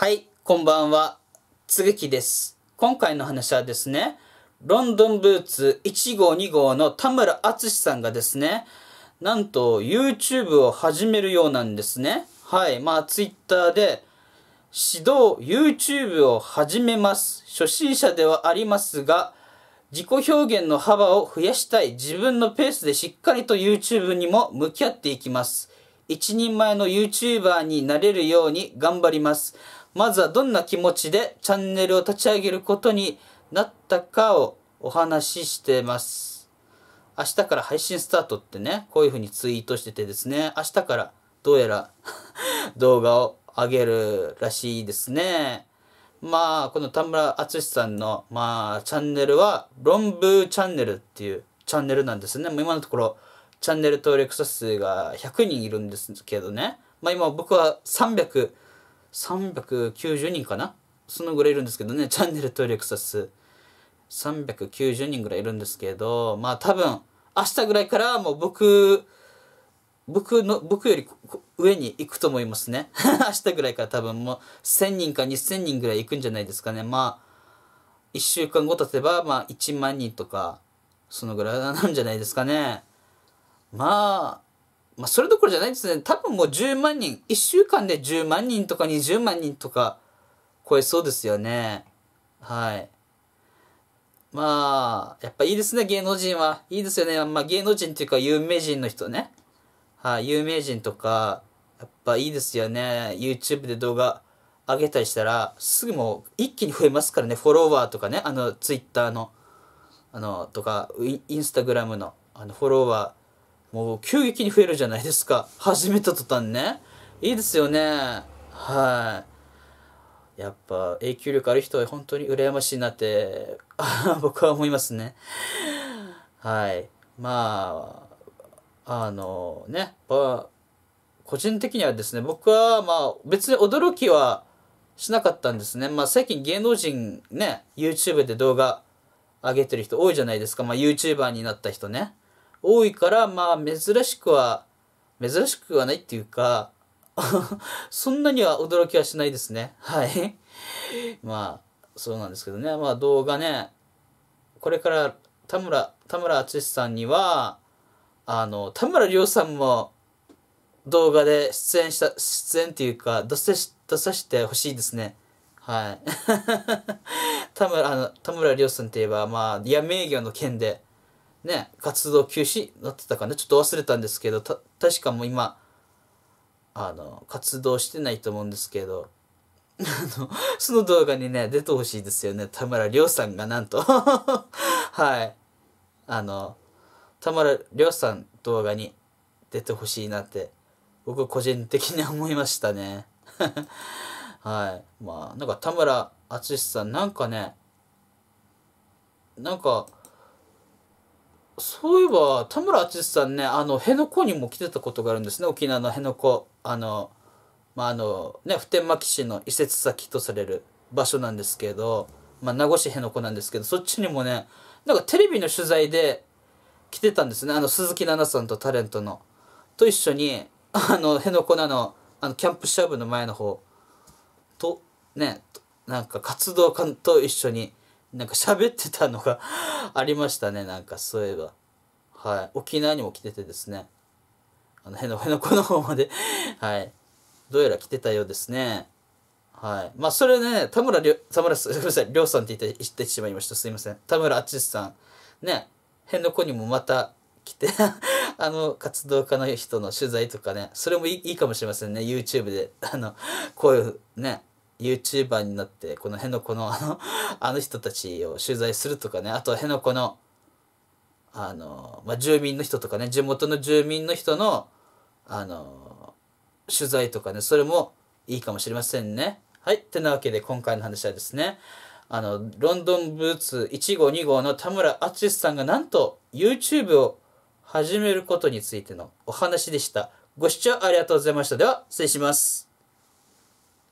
はい、こんばんは。つぐきです。今回の話はですね、ロンドンブーツ1号2号の田村淳さんがですね、なんと YouTube を始めるようなんですね。はい、まあ Twitter で、指導 YouTube を始めます。初心者ではありますが、自己表現の幅を増やしたい自分のペースでしっかりと YouTube にも向き合っていきます。一人前の YouTuber になれるように頑張ります。まずはどんな気持ちでチャンネルを立ち上げることになったかをお話ししてます。明日から配信スタートってね、こういうふうにツイートしててですね、明日からどうやら 動画を上げるらしいですね。まあ、この田村淳さんの、まあ、チャンネルは、論文チャンネルっていうチャンネルなんですね。もう今のところ、チャンネル登録者数が100人いるんですけどね。まあ今僕は300、390人かなそのぐらいいるんですけどね、チャンネル登録者数。390人ぐらいいるんですけど、まあ多分、明日ぐらいからもう僕、僕の、僕より上に行くと思いますね。明日ぐらいから多分もう1000人か2000人ぐらい行くんじゃないですかね。まあ、1週間後経てば、まあ1万人とか、そのぐらいなんじゃないですかね。まあ、まあ、それどころじゃないですね。多分もう10万人、1週間で10万人とか20万人とか超えそうですよね。はい。まあ、やっぱいいですね、芸能人は。いいですよね。まあ、芸能人っていうか有名人の人ね。はい、有名人とか、やっぱいいですよね。YouTube で動画上げたりしたら、すぐもう一気に増えますからね。フォロワーとかね、あの、Twitter の、あの、とか、インスタグラムの、あの、フォロワー、もう急激に増えるじゃないですか。始めた途端ね。いいですよね。はい。やっぱ影響力ある人は本当に羨ましいなって 僕は思いますね。はい。まあ、あのね、個人的にはですね、僕はまあ別に驚きはしなかったんですね。まあ最近芸能人ね、YouTube で動画上げてる人多いじゃないですか。まあ YouTuber になった人ね。多いから、まあ、珍しくは、珍しくはないっていうか、そんなには驚きはしないですね。はい。まあ、そうなんですけどね。まあ、動画ね、これから田村、田村淳さんには、あの、田村亮さんも動画で出演した、出演っていうか、出さ出させてほしいですね。はい。田村、あの、田村亮さんといえば、まあ、闇営業の件で、ね、活動休止なってたかな、ちょっと忘れたんですけど、た確かもう今、あの、活動してないと思うんですけど、あの、その動画にね、出てほしいですよね。田村亮さんがなんと はい。あの、田村亮さん動画に出てほしいなって、僕個人的に思いましたね。はい。まあ、なんか田村淳さん、なんかね、なんか、そういえば、田村淳さんね、あの、辺野古にも来てたことがあるんですね、沖縄の辺野古。あの、まあ、あの、ね、普天間基地の移設先とされる場所なんですけど、まあ、名護市辺野古なんですけど、そっちにもね、なんかテレビの取材で来てたんですね、あの、鈴木奈々さんとタレントの。と一緒に、あの、辺野古なの、あの、キャンプシャーブの前の方と、ね、なんか活動家と一緒に、なんか喋ってたのが ありましたね、なんかそういえば。はい。沖縄にも来ててですね。あの、辺の辺のこの方まで はい。どうやら来てたようですね。はい。まあ、それね、田村りょ、田村、すみません、りょうさんって言って、言ってしまいました。すいません。田村あちさん。ね。辺の子にもまた来てあの、活動家の人の取材とかね、それもいいいいかもしれませんね。YouTube で、あの、こういうね、YouTuber になってこの辺の古の あのあの人たちを取材するとかねあと辺野古のあの、まあ、住民の人とかね地元の住民の人のあの取材とかねそれもいいかもしれませんね。はいってなわけで今回の話はですねあのロンドンブーツ1号2号の田村淳さんがなんと YouTube を始めることについてのお話でした。ご視聴ありがとうございました。では失礼します。